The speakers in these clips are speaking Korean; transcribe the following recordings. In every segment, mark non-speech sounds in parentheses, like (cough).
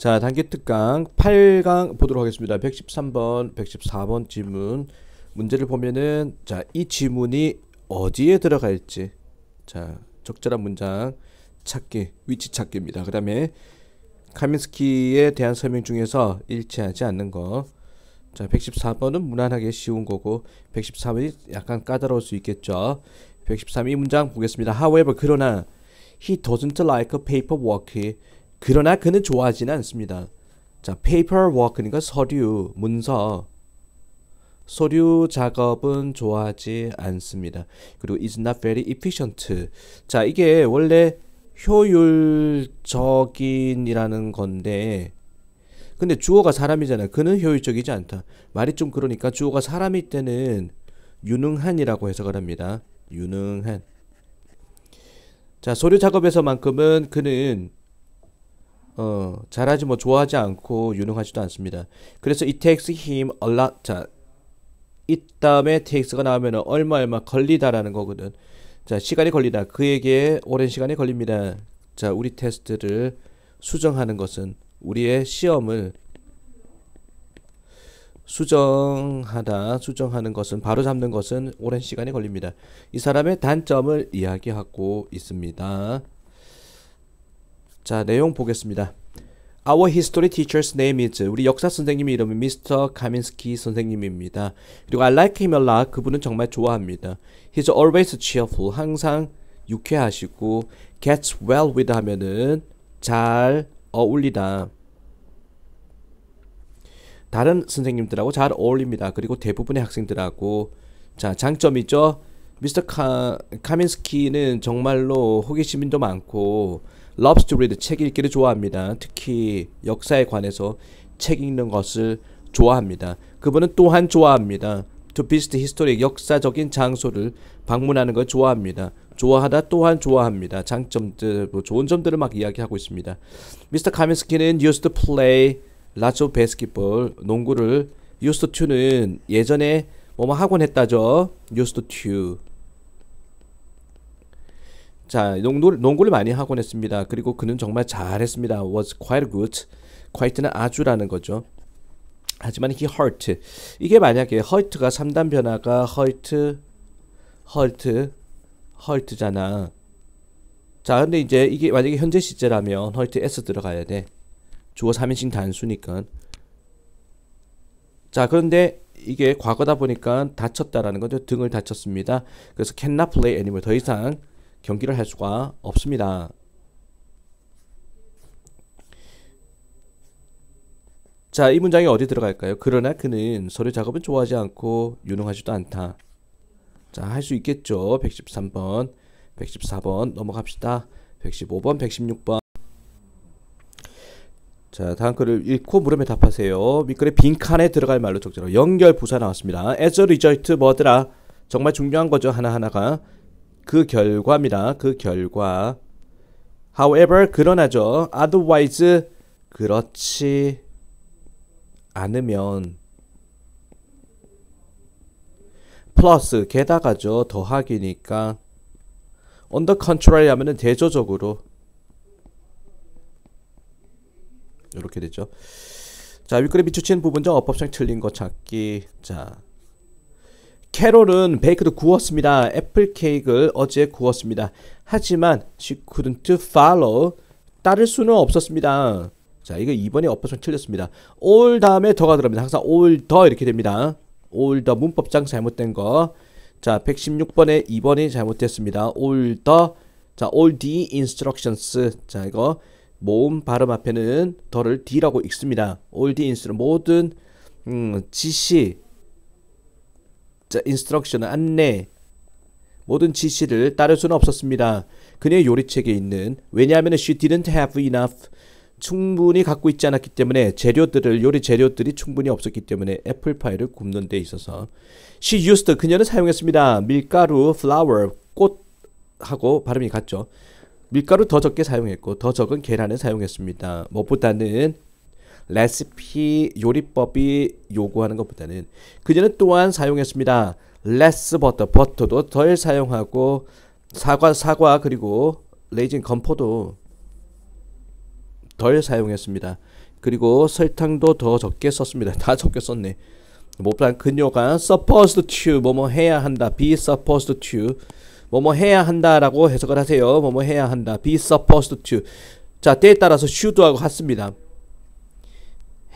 자, 단계 특강 8강 보도록 하겠습니다. 113번, 114번 지문. 문제를 보면은 자, 이 지문이 어디에 들어갈지. 자, 적절한 문장 찾기, 위치 찾기입니다. 그다음에 카민스키에 대한 설명 중에서 일치하지 않는 거. 자, 114번은 무난하게 쉬운 거고 113번이 약간 까다로울 수 있겠죠. 113이 문장 보겠습니다. However, 그러나 he doesn't like paperwork. 그러나 그는 좋아하지는 않습니다. 자, paperwork 그러니까 서류, 문서, 서류 작업은 좋아하지 않습니다. 그리고 is not very efficient. 자, 이게 원래 효율적인이라는 건데 근데 주어가 사람이잖아요. 그는 효율적이지 않다. 말이 좀 그러니까 주어가 사람일 때는 유능한이라고 해석을 합니다. 유능한. 자, 서류 작업에서만큼은 그는 어, 잘하지 뭐 좋아하지 않고 유능하지도 않습니다. 그래서 it takes him a lot. 자, 이 다음에 takes가 나오면 얼마 얼마 걸리다라는 거거든. 자, 시간이 걸리다. 그에게 오랜 시간이 걸립니다. 자, 우리 테스트를 수정하는 것은 우리의 시험을 수정하다, 수정하는 것은 바로 잡는 것은 오랜 시간이 걸립니다. 이 사람의 단점을 이야기하고 있습니다. 자, 내용 보겠습니다. Our history teacher's name is 우리 역사 선생님의 이름은 Mr. Kaminsky 선생님입니다. 그리고 I like him a lot. 그분은 정말 좋아합니다. He's always cheerful. 항상 유쾌하시고 gets well with 하면은 잘 어울리다. 다른 선생님들하고 잘 어울립니다. 그리고 대부분의 학생들하고 자 장점이죠. 미스터 카, 민스키는 정말로 호기심도 많고 loves to read 책 읽기를 좋아합니다. 특히 역사에 관해서 책 읽는 것을 좋아합니다. 그분은 또한 좋아합니다. to visit historic 역사적인 장소를 방문하는 걸 좋아합니다. 좋아하다 또한 좋아합니다. 장점들, 뭐 좋은 점들을 막 이야기하고 있습니다. 미스터 카민스키는 used to play lots of basketball 농구를 used to는 예전에 뭐뭐 학원 했다죠. used to 자, 농구, 농구를 많이 하곤 했습니다. 그리고 그는 정말 잘했습니다. was quite good. quite는 아주라는 거죠. 하지만 he hurt. 이게 만약에 hurt가 3단 변화가 hurt, hurt, hurt잖아. 자, 근데 이제 이게 만약에 현재 시제라면 hurt s 들어가야 돼. 주어 3인칭 단수니까. 자, 그런데 이게 과거다 보니까 다쳤다라는 거죠. 등을 다쳤습니다. 그래서 cannot play anymore. 더 이상 경기를 할 수가 없습니다. 자, 이 문장이 어디 들어갈까요? 그러나 그는 서류 작업은 좋아하지 않고 유능하지도 않다. 자, 할 수 있겠죠. 113번, 114번 넘어갑시다. 115번, 116번. 자, 다음 글을 읽고 물음에 답하세요. 밑글에 빈칸에 들어갈 말로 적절하 연결 부사 나왔습니다. As a result 뭐더라? 정말 중요한 거죠. 하나하나가. 그 결과입니다. 그 결과. However, 그러나죠. Otherwise, 그렇지 않으면. 플러스, 게다가죠. 더하기니까. On the contrary 하면은 대조적으로. 이렇게 되죠. 자, 윗글에 비추친 부분 중 어법상 틀린 거 찾기. 자, 캐롤은 베이크도 구웠습니다. 애플 케이크를 어제 구웠습니다. 하지만 she couldn't follow 따를 수는 없었습니다. 자 이거 이번에 어퍼션 틀렸습니다. all 다음에 더가 들어갑니다. 항상 all 더 이렇게 됩니다. all 더문법장 잘못된 거. 자 116번에 2번이 잘못됐습니다. all 더자 all the instructions 자 이거 모음 발음 앞에는 더를 d라고 읽습니다. all the instruction 모든 음, 지시 자, 인스트럭션 안내 모든 지시를 따를 수는 없었습니다. 그녀의 요리책에 있는 왜냐하면 she didn't have enough 충분히 갖고 있지 않았기 때문에 재료들을 요리 재료들이 충분히 없었기 때문에 애플파이를 굽는 데 있어서 she used 그녀는 사용했습니다. 밀가루, flour, 꽃하고 발음이 같죠. 밀가루 더 적게 사용했고 더 적은 계란을 사용했습니다. 무엇보다는 레시피 요리법이 요구하는 것보다는 그녀는 또한 사용했습니다. less butter, 버터도 덜 사용하고 사과, 사과 그리고 레이징 건포도 덜 사용했습니다. 그리고 설탕도 더 적게 썼습니다. (laughs) 다 적게 썼네. 못한 그녀가 supposed to 뭐 뭐 해야 한다. be supposed to 뭐뭐 뭐 해야 한다라고 해석을 하세요. 뭐뭐 뭐 해야 한다. be supposed to 자 때에 따라서 should하고 같습니다.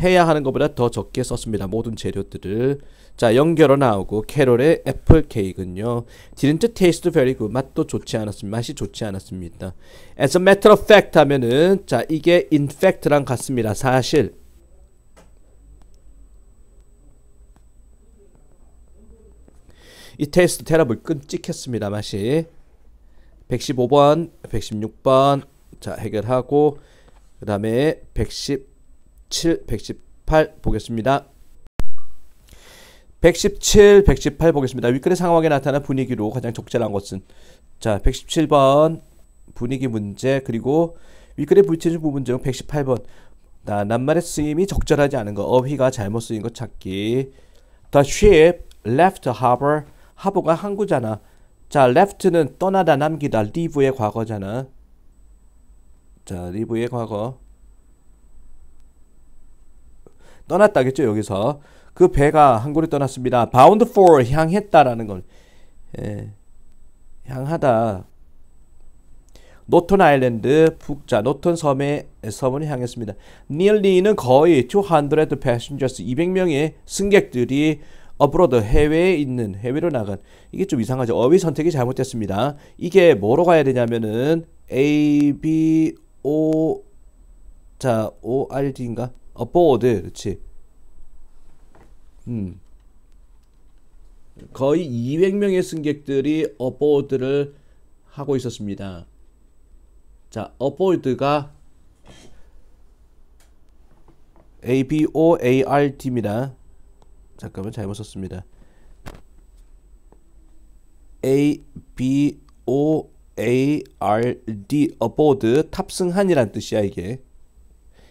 해야 하는 것보다 더 적게 썼습니다. 모든 재료들을. 자, 연결어 나오고 캐롤의 애플 케이크는요. didn't taste very good. 맛도 좋지 않았습니다. 맛이 좋지 않았습니다. as a matter of fact 하면은 자, 이게 in fact랑 같습니다. 사실 이 테스트 테러블 끔찍했습니다. 맛이 115번, 116번 자 해결하고 그 다음에 110 117, 118 보겠습니다. 117, 118 보겠습니다. 윗글의 상황에 나타난 분위기로 가장 적절한 것은 자 117번 분위기 문제 그리고 윗글의 불체중 부분 중 118번 나 낱말의 쓰임이 적절하지 않은 것 어휘가 잘못 쓰인 것 찾기 The ship left harbor 하버가 항구잖아 자 left는 떠나다 남기다 leave의 과거잖아 자 leave의 과거 떠났다겠죠 여기서 그 배가 항구를 떠났습니다. bound for 향했다라는 건 예, 향하다. 노턴 아일랜드 북자 노턴 섬의 섬을 향했습니다. nearly는 거의 200 passengers 200명의 승객들이 a b 로 o 해외에 있는 해외로 나간 이게 좀 이상하죠. 어휘 선택이 잘못됐습니다. 이게 뭐로 가야 되냐면은 A B O 자 O R D인가? aboard. 그렇지. 음. 거의 200명의 승객들이 aboard를 하고 있었습니다. 자, aboard가 ABOARD입니다. 잠깐만 잘못 썼습니다. ABOARD aboard 탑승한이란 뜻이야 이게.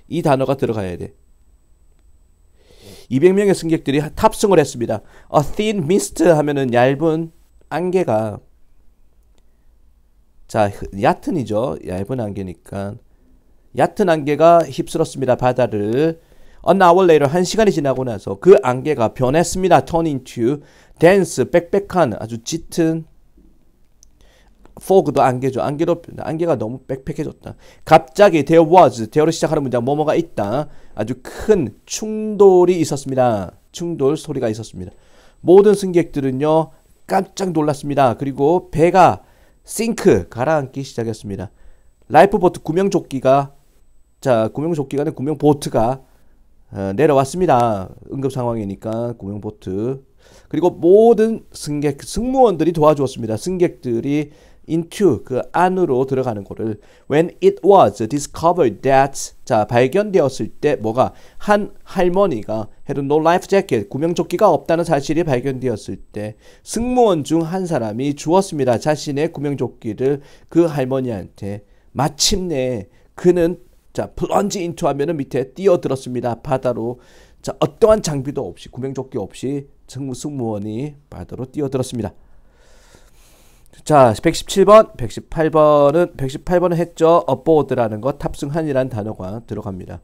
이 단어가 들어가야 돼. 200명의 승객들이 탑승을 했습니다. A thin mist 하면은 얇은 안개가 자 얕은이죠. 얇은 안개니까 얕은 안개가 휩쓸었습니다. 바다를 An hour later, 한 시간이 지나고 나서 그 안개가 변했습니다. Turn into dense, 빽빽한, 아주 짙은 포그도 안개죠. 안개로 안개가 너무 빽빽해졌다. 갑자기 there was t h e 시작하는 문장 뭐뭐가 있다. 아주 큰 충돌이 있었습니다. 충돌 소리가 있었습니다. 모든 승객들은요 깜짝 놀랐습니다. 그리고 배가 싱크 가라앉기 시작했습니다. 라이프보트 구명조끼가 자 구명조끼가는 구명보트가 어, 내려왔습니다. 응급 상황이니까 구명보트 그리고 모든 승객 승무원들이 도와주었습니다. 승객들이 into 그 안으로 들어가는 거를 when it was discovered that 자 발견되었을 때 뭐가 한 할머니가 had no life jacket 구명조끼가 없다는 사실이 발견되었을 때 승무원 중 한 사람이 주었습니다 자신의 구명조끼를 그 할머니한테 마침내 그는 자 plunge into 하면은 밑에 뛰어들었습니다 바다로 자 어떠한 장비도 없이 구명조끼 없이 승무원이 바다로 뛰어들었습니다 자, 117번, 118번은 118번은 했죠. 업보드라는 것 탑승한이라는 단어가 들어갑니다.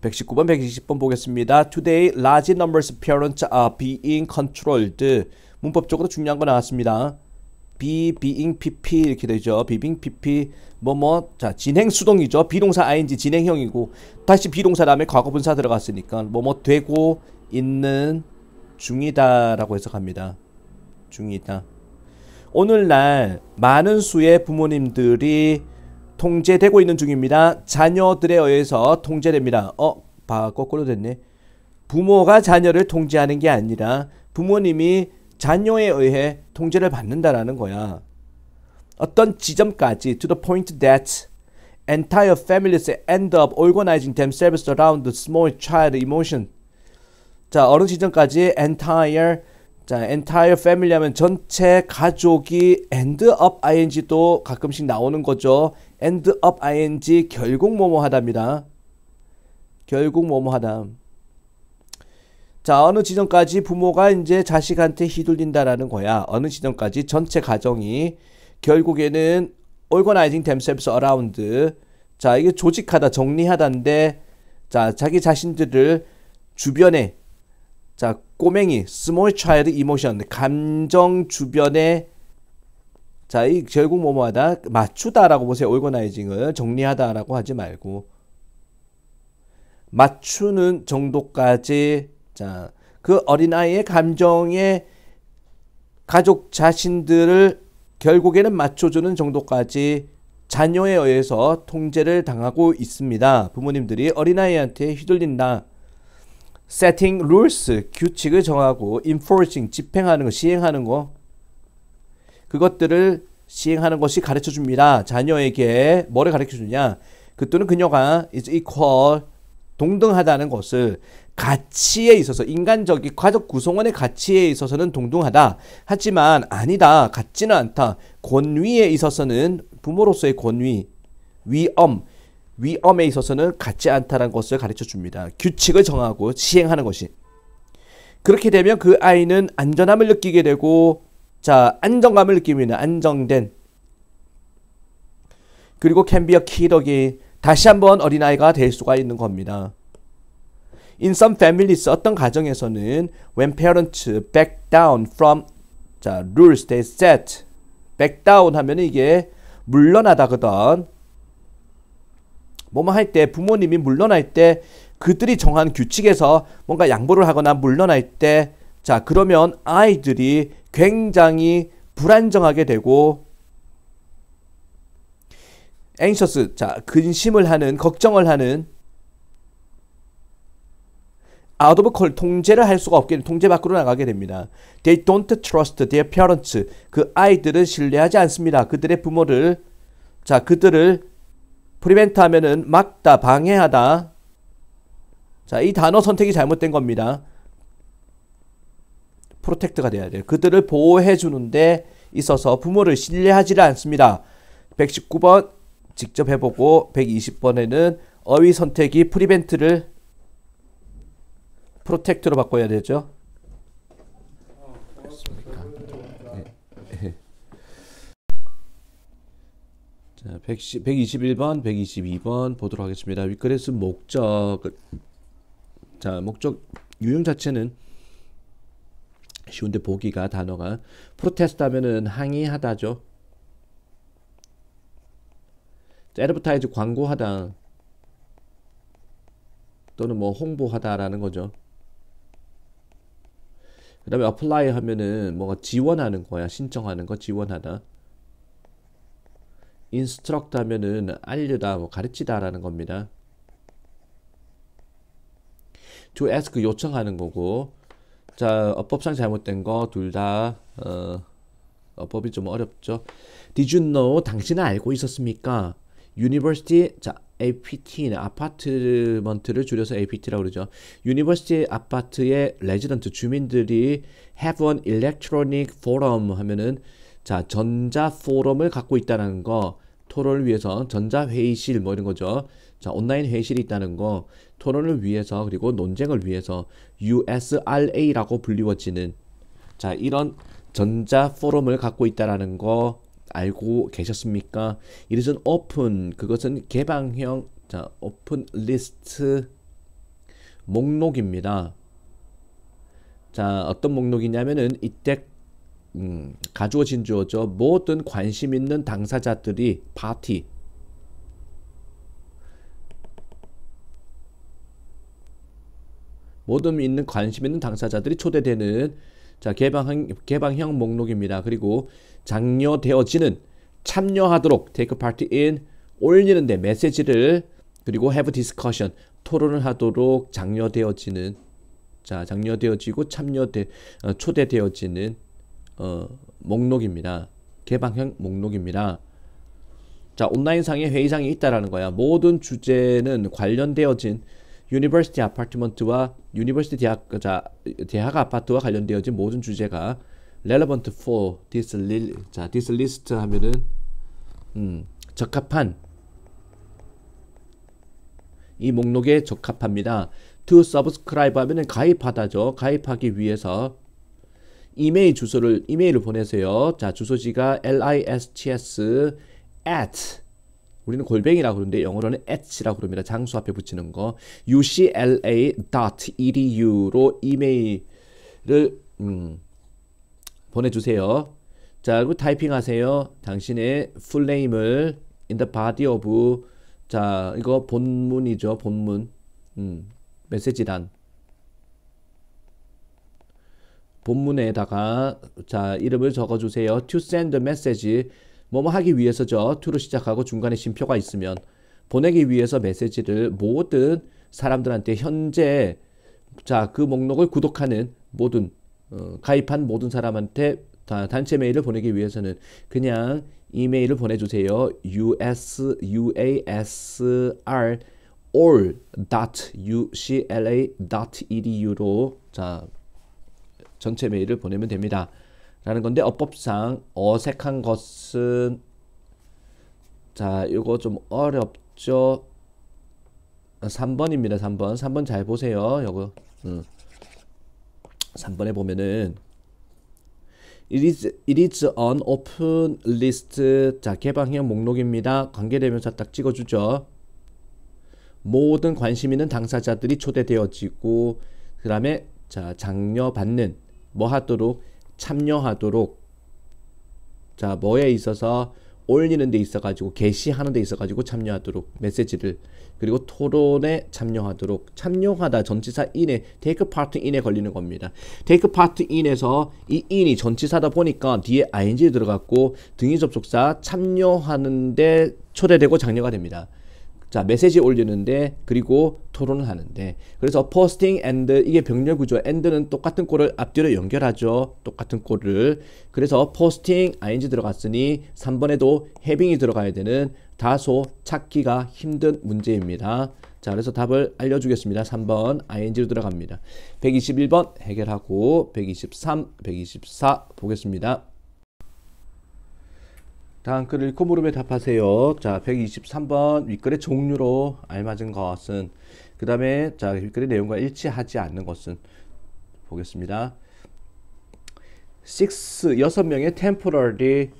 119번, 120번 보겠습니다. Today, large numbers of parents are being controlled. 문법적으로 중요한 거 나왔습니다. be, being, pp 이렇게 되죠. being, pp 뭐 뭐자 진행 수동이죠. 비동사 ing 진행형이고 다시 비동사 다음에 과거분사 들어갔으니까 뭐뭐 뭐, 되고 있는 중이다라고 해석합니다. 중이다. 오늘날 많은 수의 부모님들이 통제되고 있는 중입니다. 자녀들에 의해서 통제됩니다. 어, 봐, 거꾸로 됐네. 부모가 자녀를 통제하는 게 아니라 부모님이 자녀에 의해 통제를 받는다라는 거야. 어떤 지점까지 to the point that entire families end up organizing themselves around the small child emotion. 자, 어느 지점까지 entire 자, entire family 하면 전체 가족이 end up ing도 가끔씩 나오는 거죠. end up ing 결국 뭐뭐 하답니다. 결국 뭐뭐 하다. 자, 어느 지점까지 부모가 이제 자식한테 휘둘린다라는 거야. 어느 지점까지 전체 가정이 결국에는 organizing themselves around. 자, 이게 조직하다, 정리하다인데, 자, 자기 자신들을 주변에 자, 꼬맹이, small child emotion, 감정 주변에 자, 이 결국 뭐뭐하다 맞추다라고 보세요. o r 나이징을 정리하다라고 하지 말고 맞추는 정도까지 자, 그 어린아이의 감정에 가족 자신들을 결국에는 맞춰주는 정도까지 자녀에 의해서 통제를 당하고 있습니다. 부모님들이 어린아이한테 휘둘린다. setting rules 규칙을 정하고 enforcing 집행하는 거 시행하는 거 그것들을 시행하는 것이 가르쳐 줍니다. 자녀에게 뭐를 가르쳐 주냐? 그 또는 그녀가 is equal 동등하다는 것을 가치에 있어서 인간적인 가족 구성원의 가치에 있어서는 동등하다. 하지만 아니다. 같지는 않다. 권위에 있어서는 부모로서의 권위, 위엄 위험에 있어서는 같지 않다는 것을 가르쳐 줍니다. 규칙을 정하고 시행하는 것이. 그렇게 되면 그 아이는 안전함을 느끼게 되고, 자, 안정감을 느끼면 안정된. 그리고 캔비어 키덕이 다시 한번 어린아이가 될 수가 있는 겁니다. In some families, 어떤 가정에서는 when parents back down from 자, rules they set back down 하면 이게 물러나다 그던 뭐뭐 할때 부모님이 물러날 때 그들이 정한 규칙에서 뭔가 양보를 하거나 물러날 때 자, 그러면 아이들이 굉장히 불안정하게 되고 앵셔스 자, 근심을 하는 걱정을 하는 out of c 통제를 할 수가 없게 통제 밖으로 나가게 됩니다. They don't trust their parents. 그 아이들을 신뢰하지 않습니다. 그들의 부모를 자, 그들을 프리벤트 하면은 막다, 방해하다. 자, 이 단어 선택이 잘못된 겁니다. 프로텍트가 돼야 돼요. 그들을 보호해 주는데 있어서 부모를 신뢰하지를 않습니다. 119번 직접 해보고 120번에는 어휘 선택이 프리벤트를 프로텍트로 바꿔야 되죠. 자, 110, 121번, 122번 보도록 하겠습니다. 위클래스 목적 자, 목적 유형 자체는 쉬운데 보기가 단어가 프로테스트 하면은 항의하다죠. 에르부타이즈 광고하다 또는 뭐 홍보하다라는 거죠. 그 다음에 apply 하면은 뭔가 지원하는 거야. 신청하는 거 지원하다. 인스트럭트 하면은 알려다, 뭐 가르치다라는 겁니다. to ask 요청하는 거고 자 어법상 잘못된 거 둘 다 어, 어법이 좀 어렵죠. Did you know 당신은 알고 있었습니까? University 자 APT는 네, 아파트먼트를 줄여서 APT라고 그러죠. University 아파트의 레지던트 주민들이 have an electronic forum 하면은 자 전자 포럼을 갖고 있다는 거 토론을 위해서 전자회의실 뭐 이런 거죠. 자, 온라인 회의실이 있다는 거 토론을 위해서 그리고 논쟁을 위해서 USRA라고 불리워지는 자, 이런 전자 포럼을 갖고 있다라는 거 알고 계셨습니까? 이것은 오픈 그것은 개방형 자, 오픈 리스트 목록입니다. 자, 어떤 목록이냐면은 이때 음, 가주어진 주어죠. 모든 관심 있는 당사자들이 파티 모든 있는 관심 있는 당사자들이 초대되는 자 개방형, 개방형 목록입니다. 그리고 장려되어지는 참여하도록 take part in 올리는데 메시지를 그리고 have discussion 토론을 하도록 장려되어지는 자 장려되어지고 참여되 어, 초대되어지는 어, 목록입니다. 개방형 목록입니다. 자, 온라인상에 회의장이 있다라는 거야. 모든 주제는 관련되어진 유니버시티 아파트먼트와 유니버시티 대학, 자, 대학 아파트와 관련되어진 모든 주제가 relevant for this, li, 자, this list 하면은 음, 적합한 이 목록에 적합합니다. to subscribe 하면은 가입하다죠. 가입하기 위해서 이메일 주소를 이메일을 보내세요. 자 주소지가 lists at 우리는 골뱅이라고 그러는데 영어로는 at라고 그니다 장수 앞에 붙이는 거 ucla.edu로 이메일을 음, 보내주세요. 자 그리고 타이핑하세요. 당신의 풀네임을 in the body of 자 이거 본문이죠. 본문 음, 메시지란 본문에다가 자 이름을 적어주세요. to send message 뭐뭐 하기 위해서죠. to로 시작하고 중간에 쉼표가 있으면 보내기 위해서 메시지를 모든 사람들한테 현재 자 그 목록을 구독하는 모든 어, 가입한 모든 사람한테 다 단체 메일을 보내기 위해서는 그냥 이메일을 보내주세요. us uasr all ucla edu로 자 전체 메일을 보내면 됩니다. 라는 건데 어법상 어색한 것은 자 이거 좀 어렵죠 3번입니다 아, 3번 3번 잘 보세요 요거 음. 3번에 보면은 it is, it is an open list 자 개방형 목록입니다 관계대명사 딱 찍어주죠 모든 관심있는 당사자들이 초대되어지고 그 다음에 자 장려 받는 뭐 하도록 참여하도록 자 뭐에 있어서 올리는 데 있어 가지고 게시하는 데 있어 가지고 참여하도록 메시지를 그리고 토론에 참여하도록 참여하다 전치사 인에 take part in에 걸리는 겁니다. take part in에서 이 in이 전치사다 보니까 뒤에 ing 들어갔고 등위 접속사 참여하는 데 초래되고 장려가 됩니다. 자, 메시지 올리는데 그리고 토론을 하는데 그래서 포스팅 앤드 이게 병렬 구조 앤드는 똑같은 꼴을 앞뒤로 연결하죠. 똑같은 꼴을. 그래서 포스팅 ing 들어갔으니 3번에도 해빙이 들어가야 되는 다소 찾기가 힘든 문제입니다. 자, 그래서 답을 알려주겠습니다. 3번 ing로 들어갑니다. 121번 해결하고 123, 124 보겠습니다. 다음 글 읽고 물음에 답하세요. 자, 123번 윗글의 종류로 알맞은 것은 그 다음에 자 윗글의 내용과 일치하지 않는 것은 보겠습니다. 6, 6명의 temporary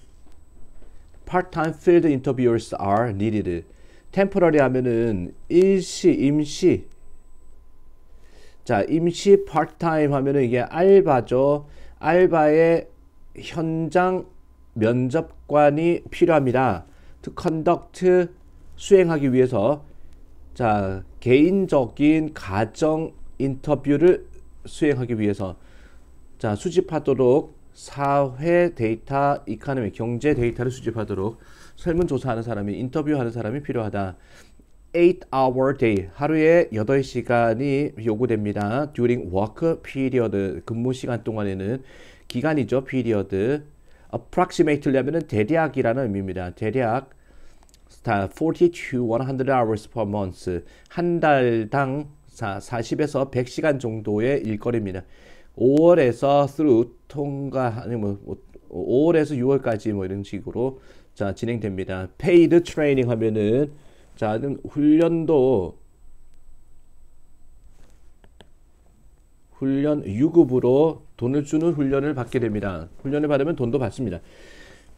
part-time field interviewers are needed. temporary 하면은 일시, 임시 자, 임시 part-time 하면은 이게 알바죠. 알바의 현장 면접관이 필요합니다. To conduct 수행하기 위해서 자 개인적인 가정 인터뷰를 수행하기 위해서 자 수집하도록 사회 데이터 이카노미 경제 데이터를 수집하도록 설문조사하는 사람이 인터뷰하는 사람이 필요하다. 8-hour day 하루에 8시간이 요구됩니다. during work period 근무 시간 동안에는 기간이죠. period approximate려면은 대략이라는 의미입니다. 대략 42 100 hours per month 한 달당 40에서 100시간 정도의 일거리입니다. 5월에서 through 통과 아니 뭐, 5월에서 뭐, 6월까지 뭐 이런 식으로 자 진행됩니다. 페이드 트레이닝 하면은 자 훈련도 훈련 유급으로 돈을 주는 훈련을 받게 됩니다. 훈련을 받으면 돈도 받습니다.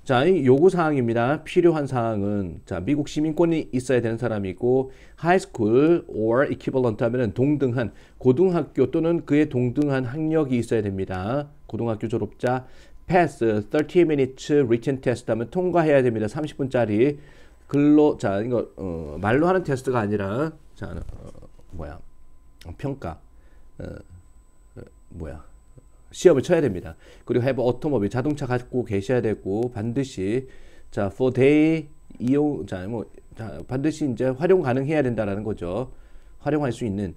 자, 이 요구 사항입니다. 필요한 사항은 자, 미국 시민권이 있어야 되는 사람이 고 하이스쿨 or equivalent 하면은 동등한 고등학교 또는 그에 동등한 학력이 있어야 됩니다. 고등학교 졸업자 pass 30 minutes written test 하면 통과해야 됩니다. 30분짜리 글로 자, 이거 어, 말로 하는 테스트가 아니라 자, 어, 뭐야? 평가. 어, 뭐야 시험을 쳐야 됩니다. 그리고 have a u t 자동차 갖고 계셔야 되고 반드시 자 for day 이용 자뭐 자, 반드시 이제 활용 가능해야 된다라는 거죠. 활용할 수 있는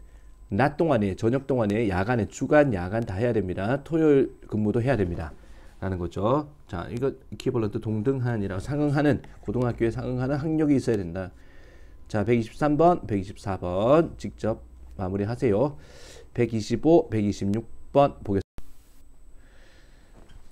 낮 동안에 저녁 동안에 야간에 주간 야간 다 해야 됩니다. 토요일 근무도 해야 됩니다. 라는 거죠. 자, 이거 키볼런트 동등한이라고 상응하는 고등학교에 상응하는 학력이 있어야 된다. 자, 123번, 124번 직접 마무리하세요. 125, 126 6번 보겠습니다.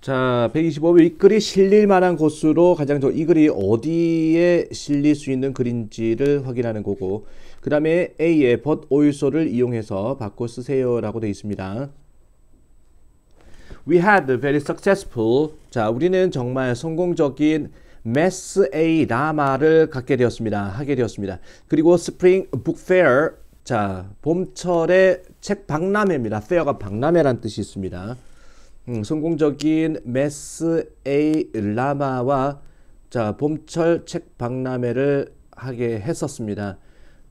자, 125번 윗글이 실릴 만한 곳으로 가장 저이 글이 어디에 실릴 수 있는 글인지를 확인하는 거고 그 다음에 A의 벗 오일소를 이용해서 바꿔 쓰세요 라고 되어 있습니다. We had very successful 자, 우리는 정말 성공적인 m a A 라마를 갖게 되었습니다. 하게 되었습니다. 그리고 Spring 자, 봄철의 책 박람회입니다. 페어가 박람회란 뜻이 있습니다. 음, 성공적인 메스 에 라마와 자, 봄철 책 박람회를 하게 했었습니다.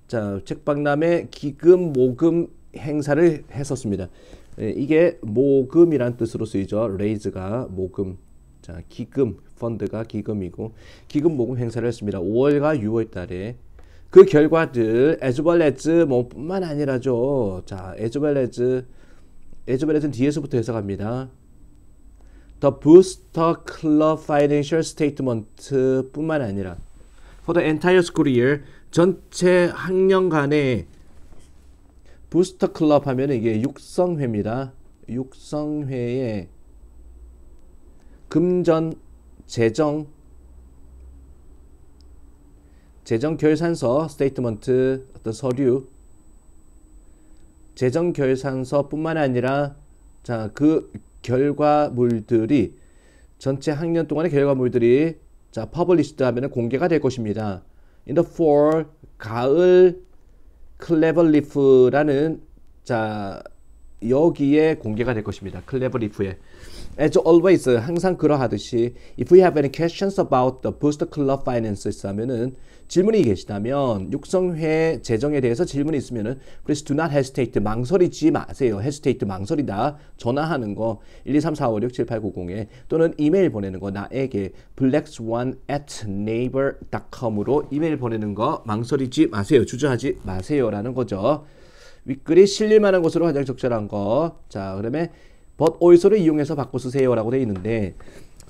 자, 책 박람회 기금 모금 행사를 했었습니다. 예, 이게 모금이란 뜻으로 쓰이죠. 레이즈가 모금. 자, 기금 펀드가 기금이고 기금 모금 행사를 했습니다. 5월과 6월 달에 그 결과들 as well as 뭐 뿐만 아니라죠. 자, as well as as well as는 뒤에서부터 해석합니다. The Booster Club Financial Statement 뿐만 아니라 for the entire school year 전체 학년간의 부스터 클럽 하면 이게 육성회입니다. 육성회의 금전 재정 재정결산서 스테이트먼트 어떤 서류 재정결산서뿐만 아니라 자 그 결과물들이 전체 학년 동안의 결과물들이 자 퍼블리시드 하면은 공개가 될 것입니다. In the fall 가을 클레버리프라는 자 여기에 공개가 될 것입니다. 클레버리프에 As always, 항상 그러하듯이 if we have any questions about the Boost Club finances 하면은 질문이 계시다면 육성회 재정에 대해서 질문이 있으면은 please do not hesitate 망설이지 마세요. hesitate 망설이다 전화하는 거 123456789공에 또는 이메일 보내는 거 나에게 blacksone@naver.com으로 이메일 보내는 거 망설이지 마세요. 주저하지 마세요라는 거죠. 윗글이 실릴만한 것으로 가장 적절한 거. 자, 그러면 but also를 이용해서 바꿔 쓰세요라고 돼 있는데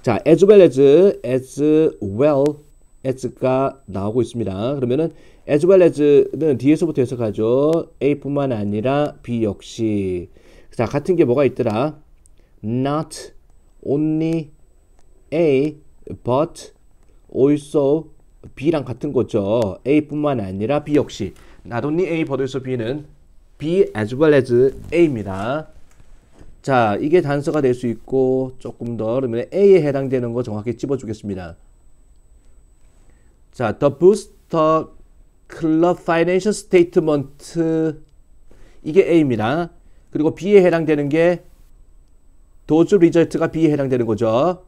자 as well as as well as가 나오고 있습니다. 그러면은 as well as는 뒤에서부터 해석하죠. a뿐만 아니라 b 역시 자 같은 게 뭐가 있더라? not only a but also b랑 같은 거죠. a뿐만 아니라 b 역시 not only a but also b는 b as well as a입니다. 자, 이게 단서가 될 수 있고 조금 더 그러면 A에 해당되는 거 정확히 집어주겠습니다. 자, The Booster Club Financial Statement 이게 A입니다. 그리고 B에 해당되는 게 도주 리절트가 B에 해당되는 거죠.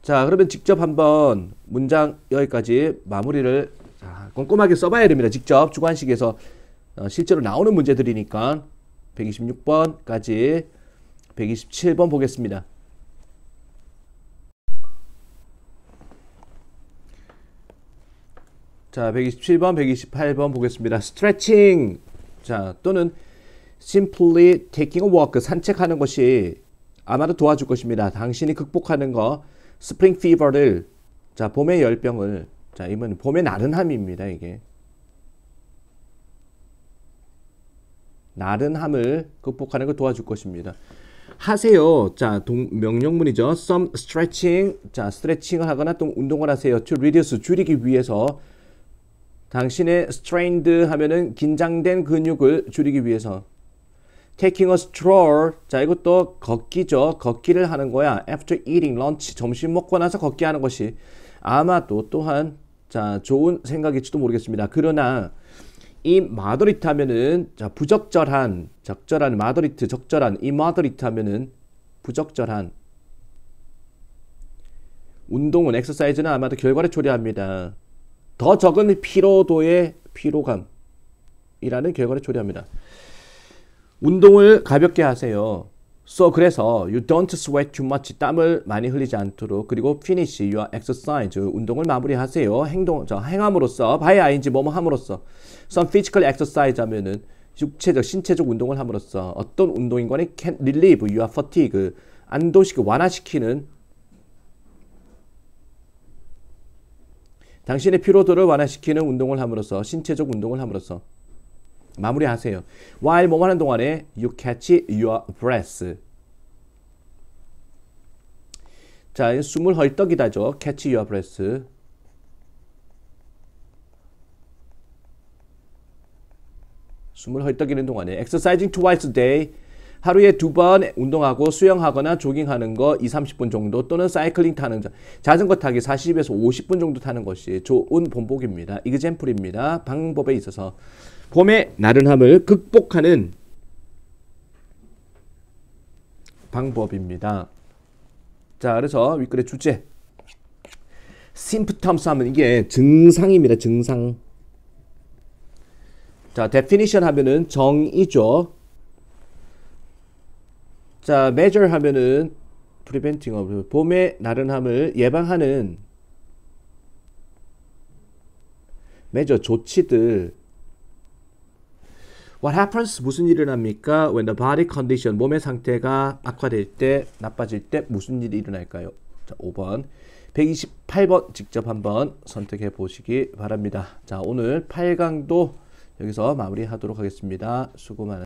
자, 그러면 직접 한번 문장 여기까지 마무리를 자, 꼼꼼하게 써봐야 됩니다. 직접 주관식에서 어, 실제로 나오는 문제들이니까 126번까지 127번 보겠습니다. 자, 127번, 128번 보겠습니다. 스트레칭. 자, 또는 simply taking a walk. 산책하는 것이 아마도 도와줄 것입니다. 당신이 극복하는 거 스프링 피버를 자, 봄의 열병을 자, 이번 봄의 나른함입니다, 이게. 나른함을 극복하는 걸 도와줄 것입니다. 하세요. 자, 동, 명령문이죠. some stretching. 자, 스트레칭을 하거나 또 운동을 하세요. to reduce 줄이기 위해서 당신의 strained 하면은 긴장된 근육을 줄이기 위해서 taking a stroll. 자, 이것도 걷기죠. 걷기를 하는 거야. after eating lunch 점심 먹고 나서 걷기 하는 것이 아마도 또한 자, 좋은 생각일지도 모르겠습니다. 그러나 이 마더리트 하면은 자, 부적절한 적절한 마더리트 적절한 이 마더리트 하면은 부적절한 운동은 엑서사이즈는 아마도 결과를 초래합니다. 더 적은 피로도의 피로감이라는 결과를 초래합니다. 운동을 가볍게 하세요. So 그래서 you don't sweat too much 땀을 많이 흘리지 않도록 그리고 finish your exercise 운동을 마무리하세요 행동 저 행함으로써 by ing 뭐뭐 함으로써 some physical exercise 하면은 육체적 신체적 운동을 함으로써 어떤 운동인간이 can relieve your fatigue 안도시켜 완화시키는 당신의 피로도를 완화시키는 운동을 함으로써 신체적 운동을 함으로써 마무리하세요. While 뭐 하는 동안에 you catch your breath. 자, 숨을 헐떡이다죠. catch your breath. 숨을 헐떡이는 동안에 exercising twice a day 하루에 두 번 운동하고 수영하거나 조깅하는 거 2, 30분 정도 또는 사이클링 타는 자전거 타기 40에서 50분 정도 타는 것이 좋은 본보입니다 이그젠플입니다. 방법에 있어서 봄의 나른함을 극복하는 방법입니다. 자, 그래서 윗글의 주제 심프텀스 하면 이게 증상입니다. 증상. 자, d e f i 하면은 정의죠. 자, m e 하면은 p r e v e 봄의 나른함을 예방하는 m e 조치들 What happens? 무슨 일이 일어납니까? When the body condition, 몸의 상태가 악화될 때, 나빠질 때 무슨 일이 일어날까요? 자, 5번. 128번 직접 한번 선택해 보시기 바랍니다. 자, 오늘 8강도 여기서 마무리하도록 하겠습니다. 수고 많으셨습니다.